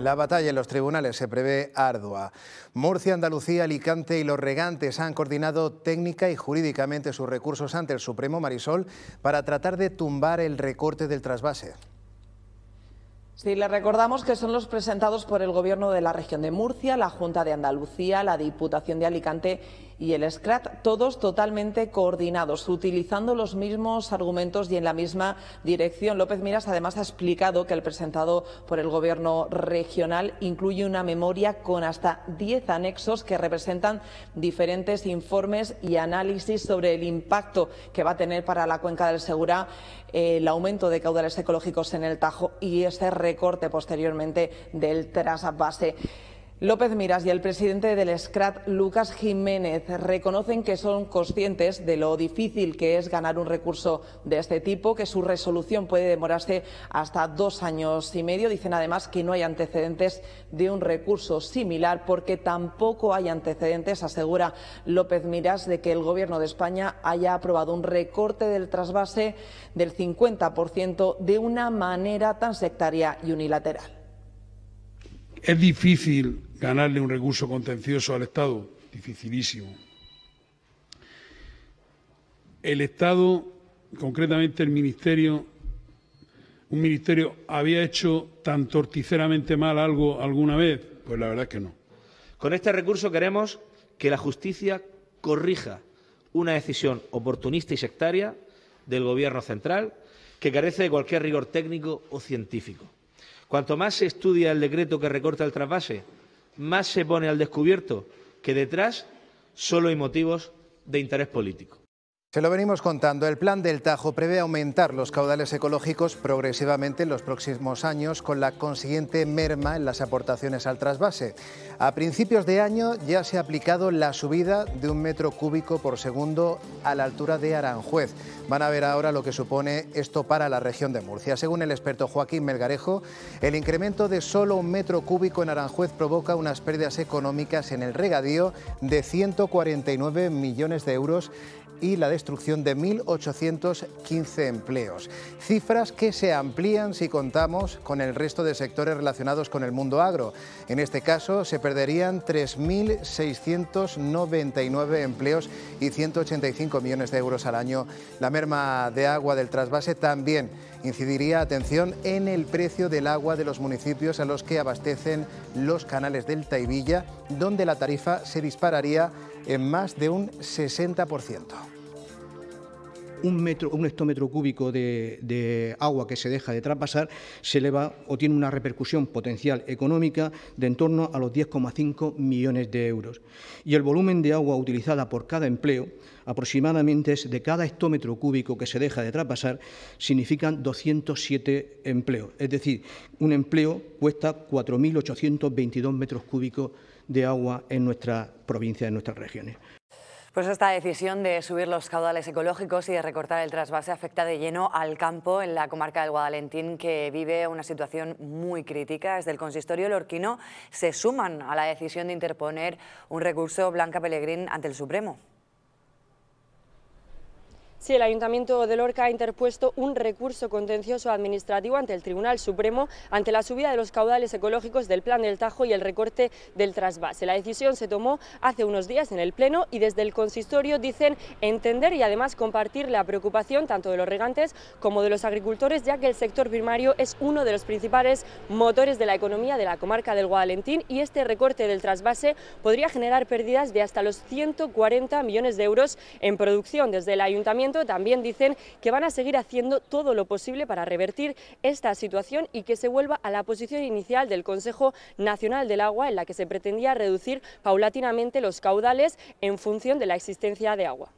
La batalla en los tribunales se prevé ardua. Murcia, Andalucía, Alicante y los regantes han coordinado técnica y jurídicamente sus recursos ante el Supremo Marisol para tratar de tumbar el recorte del trasvase. Sí, le recordamos que son los presentados por el Gobierno de la Región de Murcia, la Junta de Andalucía, la Diputación de Alicante y el Scrat, todos totalmente coordinados, utilizando los mismos argumentos y en la misma dirección. López Miras además ha explicado que el presentado por el Gobierno regional incluye una memoria con hasta 10 anexos que representan diferentes informes y análisis sobre el impacto que va a tener para la cuenca del Segura el aumento de caudales ecológicos en el Tajo y ese recorte posteriormente del trasvase. López Miras y el presidente del SCRAT, Lucas Jiménez, reconocen que son conscientes de lo difícil que es ganar un recurso de este tipo, que su resolución puede demorarse hasta dos años y medio. Dicen además que no hay antecedentes de un recurso similar porque tampoco hay antecedentes, asegura López Miras, de que el Gobierno de España haya aprobado un recorte del trasvase del 50% de una manera tan sectaria y unilateral. Es difícil ganarle un recurso contencioso al Estado, dificilísimo. El Estado, concretamente el Ministerio, un Ministerio había hecho tan torticeramente mal algo alguna vez, pues la verdad es que no. Con este recurso queremos que la justicia corrija una decisión oportunista y sectaria del Gobierno central que carece de cualquier rigor técnico o científico. Cuanto más se estudia el decreto que recorta el trasvase, más se pone al descubierto que detrás solo hay motivos de interés político. Se lo venimos contando, el plan del Tajo prevé aumentar los caudales ecológicos progresivamente en los próximos años con la consiguiente merma en las aportaciones al trasvase. A principios de año ya se ha aplicado la subida de un metro cúbico por segundo a la altura de Aranjuez. Van a ver ahora lo que supone esto para la región de Murcia. Según el experto Joaquín Melgarejo, el incremento de solo un metro cúbico en Aranjuez provoca unas pérdidas económicas en el regadío de 149 millones de euros y la destrucción de 1.815 empleos. Cifras que se amplían si contamos con el resto de sectores relacionados con el mundo agro. En este caso, se perderían 3.699 empleos y 185 millones de euros al año. La merma de agua del trasvase también incidiría, atención, en el precio del agua de los municipios a los que abastecen los canales del Taibilla, donde la tarifa se dispararía en más de un 60% un, metro, hectómetro cúbico de, agua que se deja de traspasar se eleva o tiene una repercusión potencial económica de en torno a los 10,5 millones de euros. Y el volumen de agua utilizada por cada empleo aproximadamente es de cada hectómetro cúbico que se deja de traspasar, significan 207 empleos. Es decir, un empleo cuesta 4.822 metros cúbicos de agua en nuestra provincia, en nuestras regiones. Pues esta decisión de subir los caudales ecológicos y de recortar el trasvase afecta de lleno al campo en la comarca del Guadalentín que vive una situación muy crítica. Desde el consistorio Lorquino se suman a la decisión de interponer un recurso Blanca Pellegrín ante el Supremo. Sí, el Ayuntamiento de Lorca ha interpuesto un recurso contencioso administrativo ante el Tribunal Supremo ante la subida de los caudales ecológicos del Plan del Tajo y el recorte del trasvase. La decisión se tomó hace unos días en el Pleno y desde el consistorio dicen entender y además compartir la preocupación tanto de los regantes como de los agricultores, ya que el sector primario es uno de los principales motores de la economía de la comarca del Guadalentín y este recorte del trasvase podría generar pérdidas de hasta los 140 millones de euros en producción. Desde el Ayuntamiento también dicen que van a seguir haciendo todo lo posible para revertir esta situación y que se vuelva a la posición inicial del Consejo Nacional del Agua, en la que se pretendía reducir paulatinamente los caudales en función de la existencia de agua.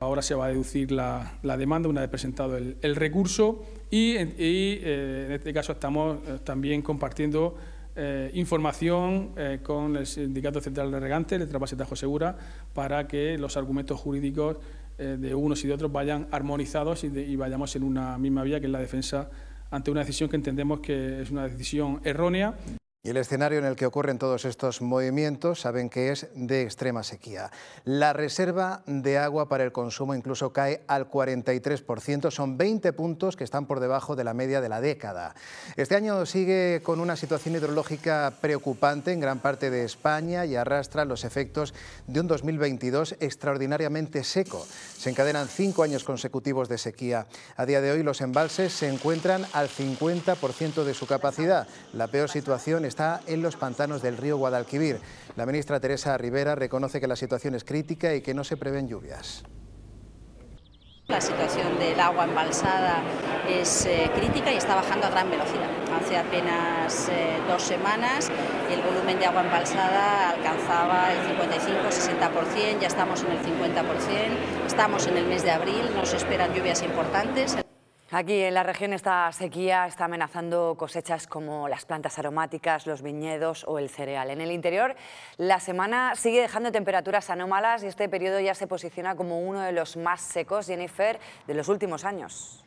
Ahora se va a deducir la, demanda una vez presentado el, recurso y, eh, en este caso estamos eh, también compartiendo eh, información eh, con el Sindicato Central de Regantes, el Tajo Segura, para que los argumentos jurídicos eh, de unos y de otros vayan armonizados y, y, vayamos en una misma vía, que es la defensa ante una decisión que entendemos que es una decisión errónea y el escenario en el que ocurren todos estos movimientos saben que es de extrema sequía. La reserva de agua para el consumo incluso cae al 43%, son 20 puntos que están por debajo de la media de la década. Este año sigue con una situación hidrológica preocupante en gran parte de España y arrastra los efectos de un 2022 extraordinariamente seco. Se encadenan cinco años consecutivos de sequía. A día de hoy los embalses se encuentran al 50% de su capacidad. La peor situación es está en los pantanos del río Guadalquivir. La ministra Teresa Rivera reconoce que la situación es crítica y que no se prevén lluvias. La situación del agua embalsada es eh, crítica y está bajando a gran velocidad. Hace apenas eh, dos semanas el volumen de agua embalsada alcanzaba el 55-60%, ya estamos en el 50%, estamos en el mes de abril, nos esperan lluvias importantes. Aquí en la región esta sequía está amenazando cosechas como las plantas aromáticas, los viñedos o el cereal. En el interior la semana sigue dejando temperaturas anómalas y este periodo ya se posiciona como uno de los más secos, Jennifer, de los últimos años.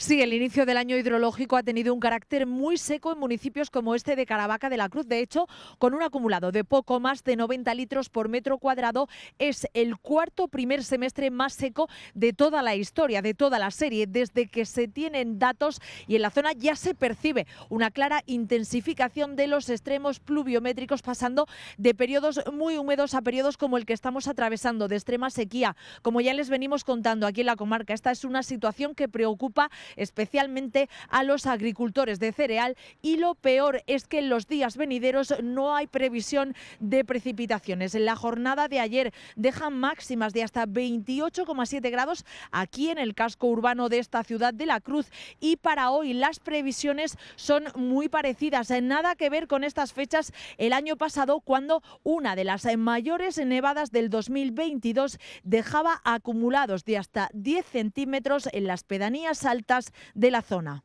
Sí, el inicio del año hidrológico ha tenido un carácter muy seco en municipios como este de Caravaca de la Cruz. De hecho, con un acumulado de poco más de 90 litros por metro cuadrado, es el cuarto primer semestre más seco de toda la historia, de toda la serie, desde que se tienen datos y en la zona ya se percibe una clara intensificación de los extremos pluviométricos, pasando de periodos muy húmedos a periodos como el que estamos atravesando, de extrema sequía. Como ya les venimos contando aquí en la comarca, esta es una situación que preocupa especialmente a los agricultores de cereal y lo peor es que en los días venideros no hay previsión de precipitaciones. En la jornada de ayer dejan máximas de hasta 28,7 grados aquí en el casco urbano de esta ciudad de La Cruz y para hoy las previsiones son muy parecidas. Nada que ver con estas fechas el año pasado cuando una de las mayores nevadas del 2022 dejaba acumulados de hasta 10 centímetros en las pedanías altas de la zona.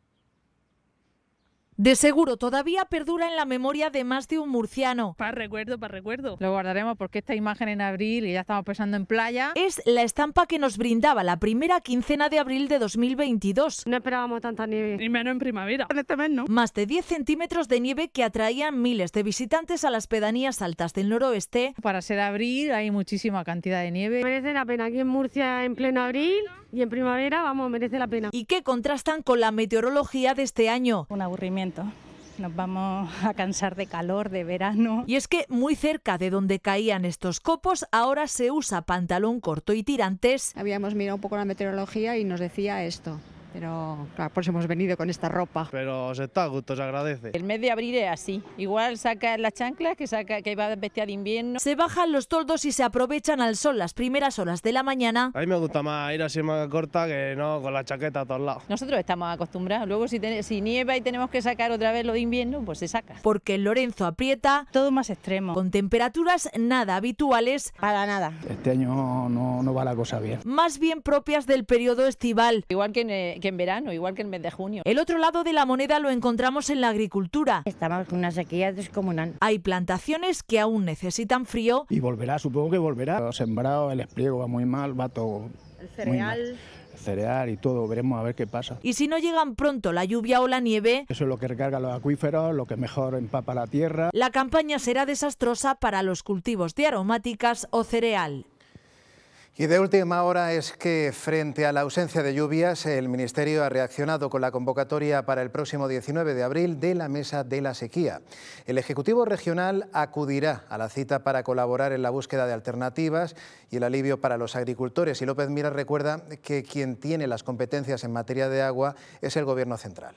De seguro, todavía perdura en la memoria de más de un murciano. Para recuerdo, para recuerdo. Lo guardaremos porque esta imagen en abril, y ya estamos pensando en playa. Es la estampa que nos brindaba la primera quincena de abril de 2022. No esperábamos tanta nieve. Ni menos en primavera. En este ¿no? Más de 10 centímetros de nieve que atraían miles de visitantes a las pedanías altas del noroeste. Para ser abril hay muchísima cantidad de nieve. Merece la pena aquí en Murcia en pleno abril y en primavera, vamos, merece la pena. ¿Y qué contrastan con la meteorología de este año? Un aburrimiento nos vamos a cansar de calor, de verano. Y es que muy cerca de donde caían estos copos, ahora se usa pantalón corto y tirantes. Habíamos mirado un poco la meteorología y nos decía esto. Pero claro, por eso hemos venido con esta ropa. Pero se está a gusto, se agradece. El mes de abril es así. Igual saca las chanclas que saca que va vestida de invierno. Se bajan los toldos y se aprovechan al sol las primeras horas de la mañana. A mí me gusta más ir así más corta que no con la chaqueta a todos lados. Nosotros estamos acostumbrados. Luego si, nieva y tenemos que sacar otra vez lo de invierno, pues se saca. Porque el Lorenzo aprieta. Todo más extremo. Con temperaturas nada habituales. Para nada. Este año no, no va la cosa bien. Más bien propias del periodo estival. Igual que en, eh, que en verano, igual que en mes de junio. El otro lado de la moneda lo encontramos en la agricultura. Estamos con una sequía descomunal. Hay plantaciones que aún necesitan frío. Y volverá, supongo que volverá. Los sembrado, el espliego va muy mal, va todo. El cereal cereal y todo, veremos a ver qué pasa. Y si no llegan pronto la lluvia o la nieve, eso es lo que recarga los acuíferos, lo que mejor empapa la tierra. La campaña será desastrosa para los cultivos de aromáticas o cereal. Y de última hora es que, frente a la ausencia de lluvias, el Ministerio ha reaccionado con la convocatoria para el próximo 19 de abril de la Mesa de la Sequía. El Ejecutivo Regional acudirá a la cita para colaborar en la búsqueda de alternativas y el alivio para los agricultores. Y López Mira recuerda que quien tiene las competencias en materia de agua es el Gobierno Central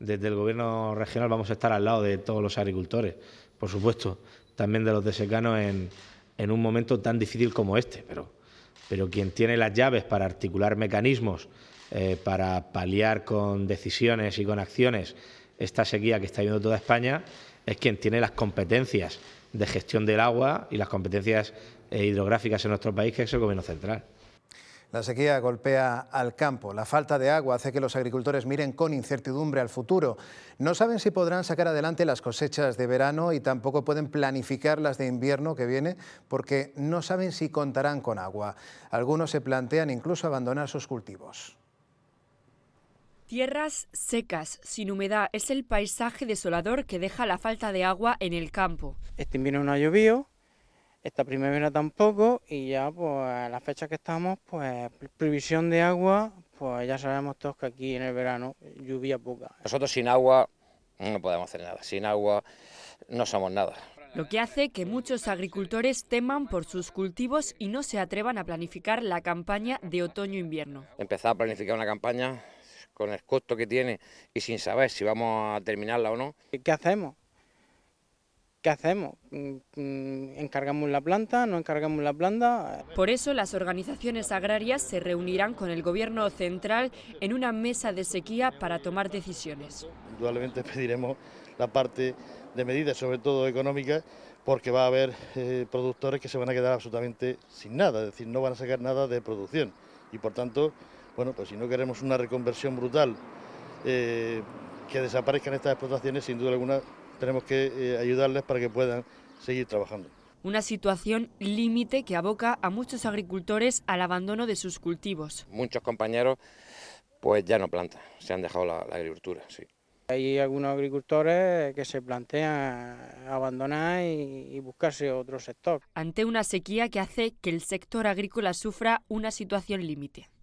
desde el Gobierno regional vamos a estar al lado de todos los agricultores, por supuesto, también de los de secano en, en un momento tan difícil como este. Pero, pero quien tiene las llaves para articular mecanismos, eh, para paliar con decisiones y con acciones esta sequía que está viviendo toda España, es quien tiene las competencias de gestión del agua y las competencias eh, hidrográficas en nuestro país, que es el Gobierno Central. La sequía golpea al campo. La falta de agua hace que los agricultores miren con incertidumbre al futuro. No saben si podrán sacar adelante las cosechas de verano y tampoco pueden planificar las de invierno que viene porque no saben si contarán con agua. Algunos se plantean incluso abandonar sus cultivos. Tierras secas, sin humedad, es el paisaje desolador que deja la falta de agua en el campo. Este invierno no ha llovido, esta primavera tampoco y ya pues a la fecha que estamos, pues previsión de agua, pues ya sabemos todos que aquí en el verano lluvia poca. Nosotros sin agua no podemos hacer nada, sin agua no somos nada lo que hace que muchos agricultores teman por sus cultivos y no se atrevan a planificar la campaña de otoño-invierno. Empezar a planificar una campaña con el costo que tiene y sin saber si vamos a terminarla o no. ¿Qué hacemos? ¿qué hacemos? Mm, mm, ¿Encargamos la planta? ¿No encargamos la planta? Por eso las organizaciones agrarias se reunirán con el Gobierno central en una mesa de sequía para tomar decisiones. Indudablemente pediremos la parte de medidas, sobre todo económicas, porque va a haber eh, productores que se van a quedar absolutamente sin nada, es decir, no van a sacar nada de producción. Y por tanto, bueno, pues si no queremos una reconversión brutal, eh, que desaparezcan estas explotaciones, sin duda alguna tenemos que eh, ayudarles para que puedan seguir trabajando. Una situación límite que aboca a muchos agricultores al abandono de sus cultivos. Muchos compañeros pues ya no plantan, se han dejado la, agricultura, sí. Hay algunos agricultores que se plantean abandonar y, buscarse otro sector. Ante una sequía que hace que el sector agrícola sufra una situación límite.